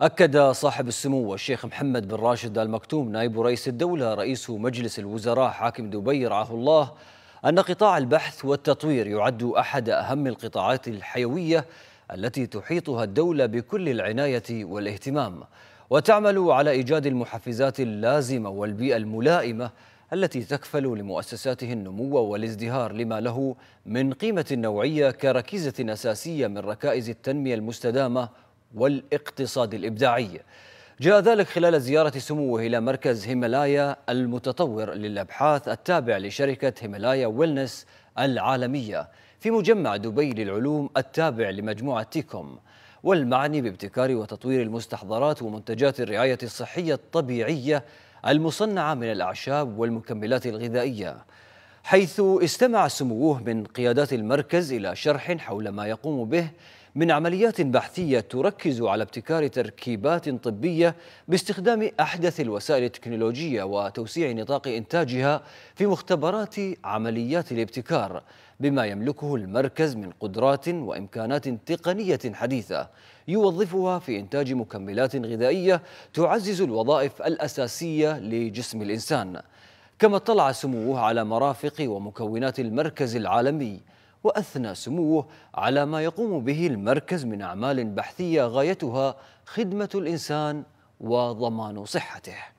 أكد صاحب السمو الشيخ محمد بن راشد المكتوم نائب رئيس الدولة رئيس مجلس الوزراء حاكم دبي رعاه الله أن قطاع البحث والتطوير يعد أحد أهم القطاعات الحيوية التي تحيطها الدولة بكل العناية والاهتمام وتعمل على إيجاد المحفزات اللازمة والبيئة الملائمة التي تكفل لمؤسساته النمو والازدهار لما له من قيمة نوعية كركيزة أساسية من ركائز التنمية المستدامة والاقتصاد الإبداعي جاء ذلك خلال زيارة سموه إلى مركز هيمالايا المتطور للأبحاث التابع لشركة هيمالايا ويلنس العالمية في مجمع دبي للعلوم التابع لمجموعة تيكوم والمعني بابتكار وتطوير المستحضرات ومنتجات الرعاية الصحية الطبيعية المصنعة من الأعشاب والمكملات الغذائية حيث استمع سموه من قيادات المركز إلى شرح حول ما يقوم به من عمليات بحثية تركز على ابتكار تركيبات طبية باستخدام أحدث الوسائل التكنولوجية وتوسيع نطاق إنتاجها في مختبرات عمليات الابتكار بما يملكه المركز من قدرات وإمكانات تقنية حديثة يوظفها في إنتاج مكملات غذائية تعزز الوظائف الأساسية لجسم الإنسان كما اطلع سموه على مرافق ومكونات المركز العالمي وأثنى سموه على ما يقوم به المركز من أعمال بحثية غايتها خدمة الإنسان وضمان صحته